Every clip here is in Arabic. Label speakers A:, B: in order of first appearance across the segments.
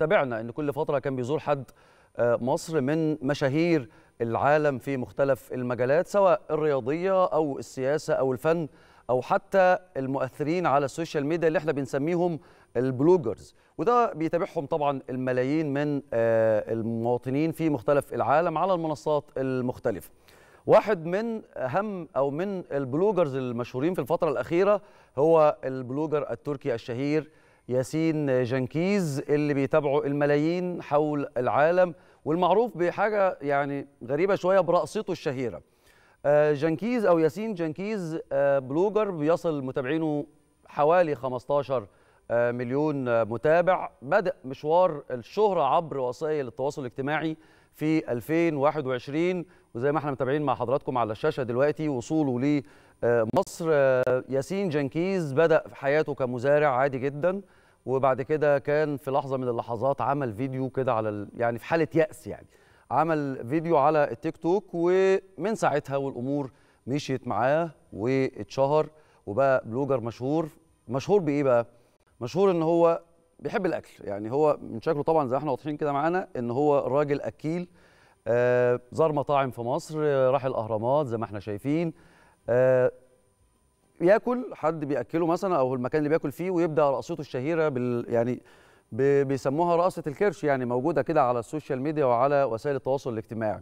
A: تابعنا ان كل فتره كان بيزور حد آه، مصر من مشاهير العالم في مختلف المجالات سواء الرياضيه او السياسه او الفن او حتى المؤثرين على السوشيال ميديا اللي احنا بنسميهم البلوجرز وده بيتابعهم طبعا الملايين من آه، المواطنين في مختلف العالم على المنصات المختلفه واحد من اهم او من البلوجرز المشهورين في الفتره الاخيره هو البلوجر التركي الشهير ياسين جنكيز اللي بيتابعه الملايين حول العالم والمعروف بحاجة يعني غريبة شوية برقصته الشهيرة آه، جنكيز أو ياسين جنكيز آه، بلوجر بيصل متابعينه حوالي 15 آه، مليون متابع بدأ مشوار الشهرة عبر وسائل التواصل الاجتماعي في 2021 وزي ما احنا متابعين مع حضراتكم على الشاشة دلوقتي وصوله لمصر ياسين جنكيز بدأ حياته كمزارع عادي جداً وبعد كده كان في لحظه من اللحظات عمل فيديو كده على يعني في حاله ياس يعني عمل فيديو على التيك توك ومن ساعتها والامور مشيت معاه واتشهر وبقى بلوجر مشهور مشهور بايه بقى مشهور ان هو بيحب الاكل يعني هو من شكله طبعا زي احنا واضحين كده معانا ان هو راجل اكيل آه زار مطاعم في مصر آه راح الاهرامات زي ما احنا شايفين آه ياكل حد بياكله مثلا او المكان اللي بياكل فيه ويبدا رقصته الشهيره بال يعني بيسموها رقصه الكرش يعني موجوده كده على السوشيال ميديا وعلى وسائل التواصل الاجتماعي.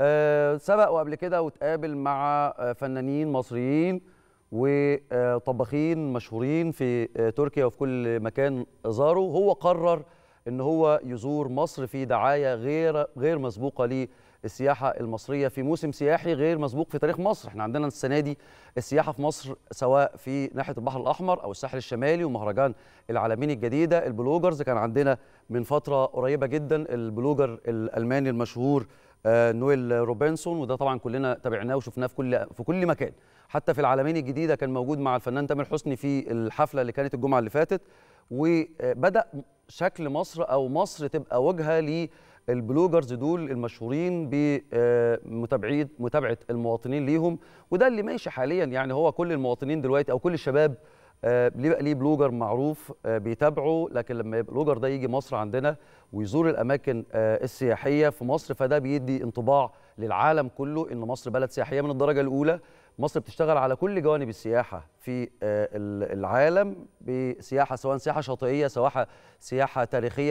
A: أه سبق وقبل كده وتقابل مع آه، فنانين مصريين وطباخين آه، مشهورين في آه، تركيا وفي كل مكان زاروا هو قرر ان هو يزور مصر في دعايه غير غير مسبوقه للسياحه المصريه في موسم سياحي غير مسبوق في تاريخ مصر احنا عندنا السنه دي السياحه في مصر سواء في ناحيه البحر الاحمر او الساحل الشمالي ومهرجان العالمين الجديده البلوجرز كان عندنا من فتره قريبه جدا البلوجر الالماني المشهور آه، نويل روبنسون وده طبعا كلنا تابعناه وشفناه في كل في كل مكان حتى في العالمين الجديده كان موجود مع الفنان تامر حسني في الحفله اللي كانت الجمعه اللي فاتت وبدا شكل مصر او مصر تبقى وجهه للبلوجرز دول المشهورين بمتابعين متابعه المواطنين ليهم وده اللي ماشي حاليا يعني هو كل المواطنين دلوقتي او كل الشباب بيبقى آه، ليه بلوجر معروف آه، بيتابعه لكن لما البلوجر ده يجي مصر عندنا ويزور الاماكن آه، السياحيه في مصر فده بيدي انطباع للعالم كله ان مصر بلد سياحيه من الدرجه الاولى مصر بتشتغل على كل جوانب السياحة في آه، العالم بسياحة سواء سياحة شاطئية سواء سياحة تاريخية